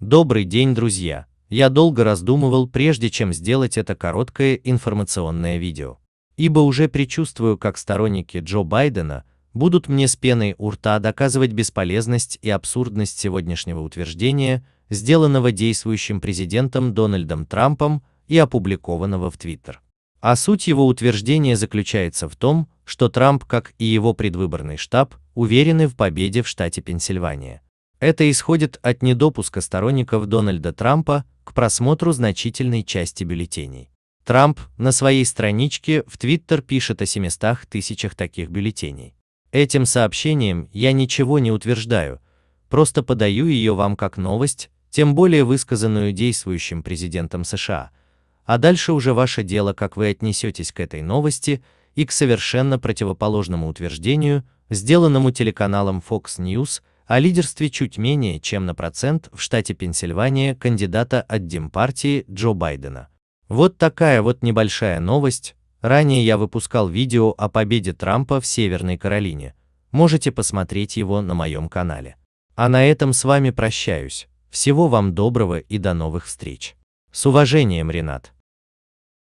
Добрый день, друзья! Я долго раздумывал, прежде чем сделать это короткое информационное видео. Ибо уже предчувствую, как сторонники Джо Байдена будут мне с пеной у рта доказывать бесполезность и абсурдность сегодняшнего утверждения, сделанного действующим президентом Дональдом Трампом и опубликованного в Твиттер. А суть его утверждения заключается в том, что Трамп, как и его предвыборный штаб, уверены в победе в штате Пенсильвания это исходит от недопуска сторонников Дональда Трампа к просмотру значительной части бюллетеней. Трамп на своей страничке в Твиттер пишет о 700 тысячах таких бюллетеней. Этим сообщением я ничего не утверждаю, просто подаю ее вам как новость, тем более высказанную действующим президентом США. А дальше уже ваше дело, как вы отнесетесь к этой новости и к совершенно противоположному утверждению, сделанному телеканалом Fox News о лидерстве чуть менее чем на процент в штате Пенсильвания кандидата от Демпартии Джо Байдена. Вот такая вот небольшая новость. Ранее я выпускал видео о победе Трампа в Северной Каролине. Можете посмотреть его на моем канале. А на этом с вами прощаюсь. Всего вам доброго и до новых встреч. С уважением, Ренат.